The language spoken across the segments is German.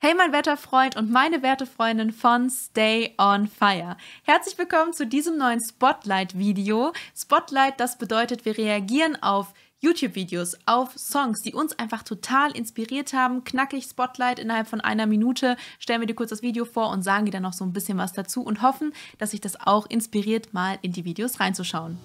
Hey mein werter Freund und meine werte Freundin von Stay on Fire. Herzlich willkommen zu diesem neuen Spotlight-Video. Spotlight, das bedeutet, wir reagieren auf YouTube-Videos, auf Songs, die uns einfach total inspiriert haben. Knackig Spotlight innerhalb von einer Minute. Stellen wir dir kurz das Video vor und sagen dir dann noch so ein bisschen was dazu und hoffen, dass sich das auch inspiriert, mal in die Videos reinzuschauen.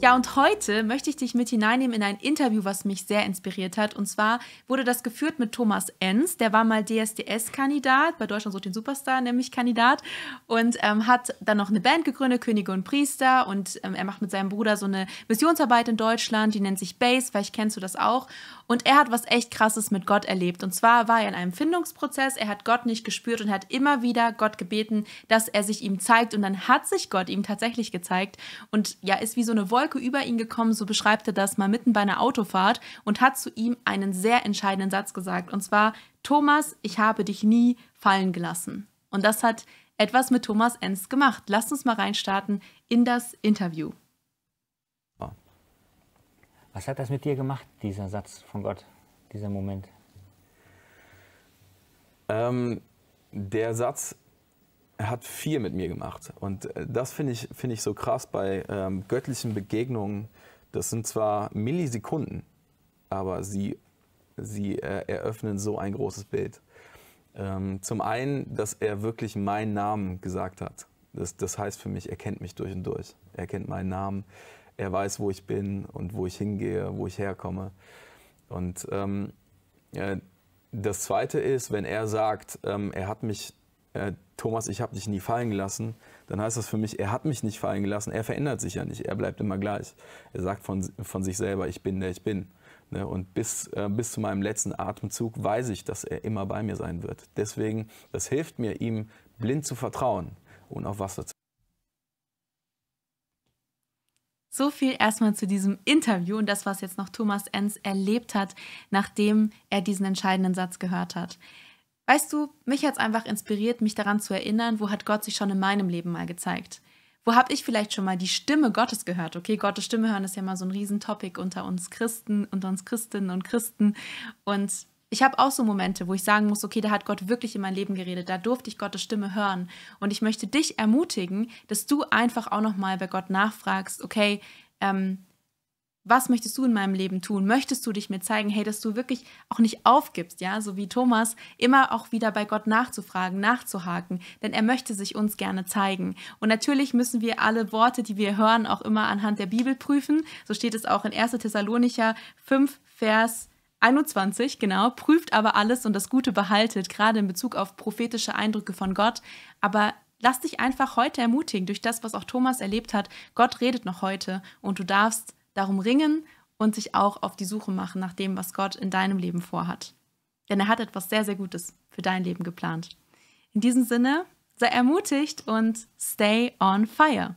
Ja, und heute möchte ich dich mit hineinnehmen in ein Interview, was mich sehr inspiriert hat. Und zwar wurde das geführt mit Thomas Enz. Der war mal DSDS-Kandidat, bei Deutschland sucht den Superstar nämlich Kandidat. Und ähm, hat dann noch eine Band gegründet, Könige und Priester. Und ähm, er macht mit seinem Bruder so eine Missionsarbeit in Deutschland, die nennt sich Base. Vielleicht kennst du das auch. Und er hat was echt Krasses mit Gott erlebt. Und zwar war er in einem Findungsprozess. Er hat Gott nicht gespürt und hat immer wieder Gott gebeten, dass er sich ihm zeigt. Und dann hat sich Gott ihm tatsächlich gezeigt. Und ja, ist wie so eine Wolke Wolke über ihn gekommen, so beschreibt er das mal mitten bei einer Autofahrt und hat zu ihm einen sehr entscheidenden Satz gesagt. Und zwar, Thomas, ich habe dich nie fallen gelassen. Und das hat etwas mit Thomas Enz gemacht. Lasst uns mal reinstarten in das Interview. Was hat das mit dir gemacht, dieser Satz von Gott, dieser Moment? Ähm, der Satz er hat viel mit mir gemacht. Und äh, das finde ich, find ich so krass bei ähm, göttlichen Begegnungen. Das sind zwar Millisekunden, aber sie, sie äh, eröffnen so ein großes Bild. Ähm, zum einen, dass er wirklich meinen Namen gesagt hat. Das, das heißt für mich, er kennt mich durch und durch. Er kennt meinen Namen, er weiß, wo ich bin und wo ich hingehe, wo ich herkomme. Und ähm, äh, das Zweite ist, wenn er sagt, ähm, er hat mich äh, Thomas, ich habe dich nie fallen gelassen, dann heißt das für mich, er hat mich nicht fallen gelassen, er verändert sich ja nicht, er bleibt immer gleich. Er sagt von, von sich selber, ich bin der ich bin. Ne? Und bis, äh, bis zu meinem letzten Atemzug weiß ich, dass er immer bei mir sein wird. Deswegen, das hilft mir, ihm blind zu vertrauen und auf Wasser zu. So viel erstmal zu diesem Interview und das, was jetzt noch Thomas Enz erlebt hat, nachdem er diesen entscheidenden Satz gehört hat. Weißt du, mich hat es einfach inspiriert, mich daran zu erinnern, wo hat Gott sich schon in meinem Leben mal gezeigt? Wo habe ich vielleicht schon mal die Stimme Gottes gehört? Okay, Gottes Stimme hören ist ja mal so ein Riesentopic unter uns Christen, unter uns Christinnen und Christen. Und ich habe auch so Momente, wo ich sagen muss, okay, da hat Gott wirklich in mein Leben geredet, da durfte ich Gottes Stimme hören. Und ich möchte dich ermutigen, dass du einfach auch nochmal bei Gott nachfragst, okay, ähm, was möchtest du in meinem Leben tun? Möchtest du dich mir zeigen, hey, dass du wirklich auch nicht aufgibst, ja, so wie Thomas, immer auch wieder bei Gott nachzufragen, nachzuhaken, denn er möchte sich uns gerne zeigen. Und natürlich müssen wir alle Worte, die wir hören, auch immer anhand der Bibel prüfen. So steht es auch in 1. Thessalonicher 5, Vers 21, genau, prüft aber alles und das Gute behaltet, gerade in Bezug auf prophetische Eindrücke von Gott. Aber lass dich einfach heute ermutigen durch das, was auch Thomas erlebt hat. Gott redet noch heute und du darfst darum ringen und sich auch auf die Suche machen nach dem, was Gott in deinem Leben vorhat. Denn er hat etwas sehr, sehr Gutes für dein Leben geplant. In diesem Sinne, sei ermutigt und stay on fire.